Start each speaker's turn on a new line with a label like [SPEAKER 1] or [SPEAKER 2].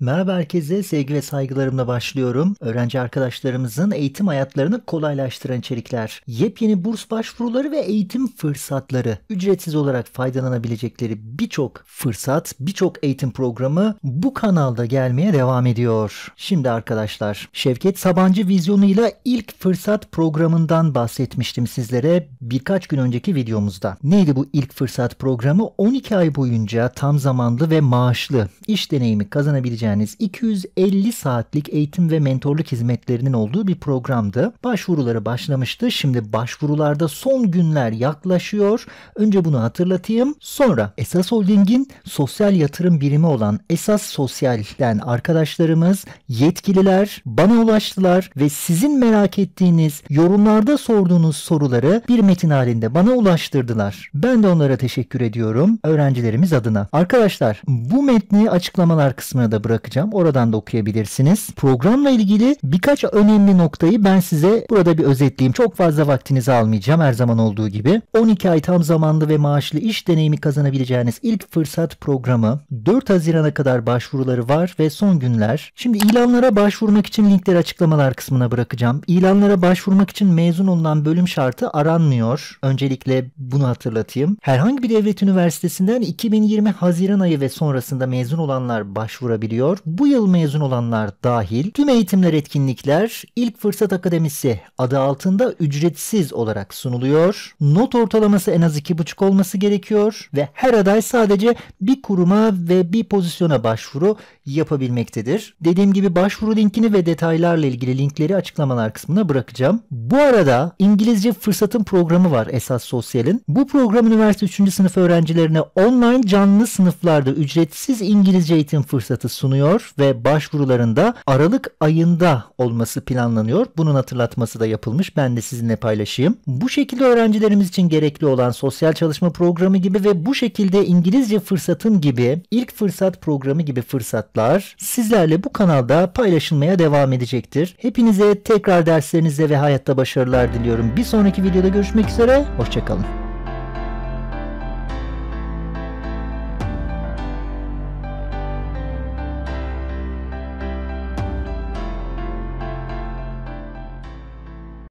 [SPEAKER 1] Merhaba herkese, sevgi ve saygılarımla başlıyorum. Öğrenci arkadaşlarımızın eğitim hayatlarını kolaylaştıran içerikler. Yepyeni burs başvuruları ve eğitim fırsatları. Ücretsiz olarak faydalanabilecekleri birçok fırsat, birçok eğitim programı bu kanalda gelmeye devam ediyor. Şimdi arkadaşlar, Şevket Sabancı vizyonuyla ilk fırsat programından bahsetmiştim sizlere birkaç gün önceki videomuzda. Neydi bu ilk fırsat programı? 12 ay boyunca tam zamanlı ve maaşlı iş deneyimi kazanabileceğiniz bulabileceğiniz 250 saatlik eğitim ve mentorluk hizmetlerinin olduğu bir programdı. Başvuruları başlamıştı. Şimdi başvurularda son günler yaklaşıyor. Önce bunu hatırlatayım. Sonra Esas Holding'in sosyal yatırım birimi olan Esas Sosyal'den arkadaşlarımız, yetkililer bana ulaştılar ve sizin merak ettiğiniz, yorumlarda sorduğunuz soruları bir metin halinde bana ulaştırdılar. Ben de onlara teşekkür ediyorum öğrencilerimiz adına. Arkadaşlar bu metni açıklamalar kısmına da bırakıyorum bırakacağım. Oradan da okuyabilirsiniz. Programla ilgili birkaç önemli noktayı ben size burada bir özetleyeyim. Çok fazla vaktinizi almayacağım her zaman olduğu gibi. 12 ay tam zamanlı ve maaşlı iş deneyimi kazanabileceğiniz ilk fırsat programı 4 Haziran'a kadar başvuruları var ve son günler. Şimdi ilanlara başvurmak için linkleri açıklamalar kısmına bırakacağım. İlanlara başvurmak için mezun olunan bölüm şartı aranmıyor. Öncelikle bunu hatırlatayım. Herhangi bir devlet üniversitesinden 2020 Haziran ayı ve sonrasında mezun olanlar başvurabiliyor yapılıyor. Bu yıl mezun olanlar dahil tüm eğitimler etkinlikler ilk fırsat akademisi adı altında ücretsiz olarak sunuluyor. Not ortalaması en az 2,5 olması gerekiyor ve her aday sadece bir kuruma ve bir pozisyona başvuru yapabilmektedir. Dediğim gibi başvuru linkini ve detaylarla ilgili linkleri açıklamalar kısmına bırakacağım. Bu arada İngilizce Fırsatın programı var Esas Sosyal'in. Bu program üniversite 3. sınıf öğrencilerine online canlı sınıflarda ücretsiz İngilizce eğitim fırsatı sunuyor bulunuyor ve başvurularında Aralık ayında olması planlanıyor. Bunun hatırlatması da yapılmış. Ben de sizinle paylaşayım. Bu şekilde öğrencilerimiz için gerekli olan sosyal çalışma programı gibi ve bu şekilde İngilizce fırsatım gibi ilk fırsat programı gibi fırsatlar sizlerle bu kanalda paylaşılmaya devam edecektir. Hepinize tekrar derslerinizde ve hayatta başarılar diliyorum. Bir sonraki videoda görüşmek üzere. Hoşçakalın.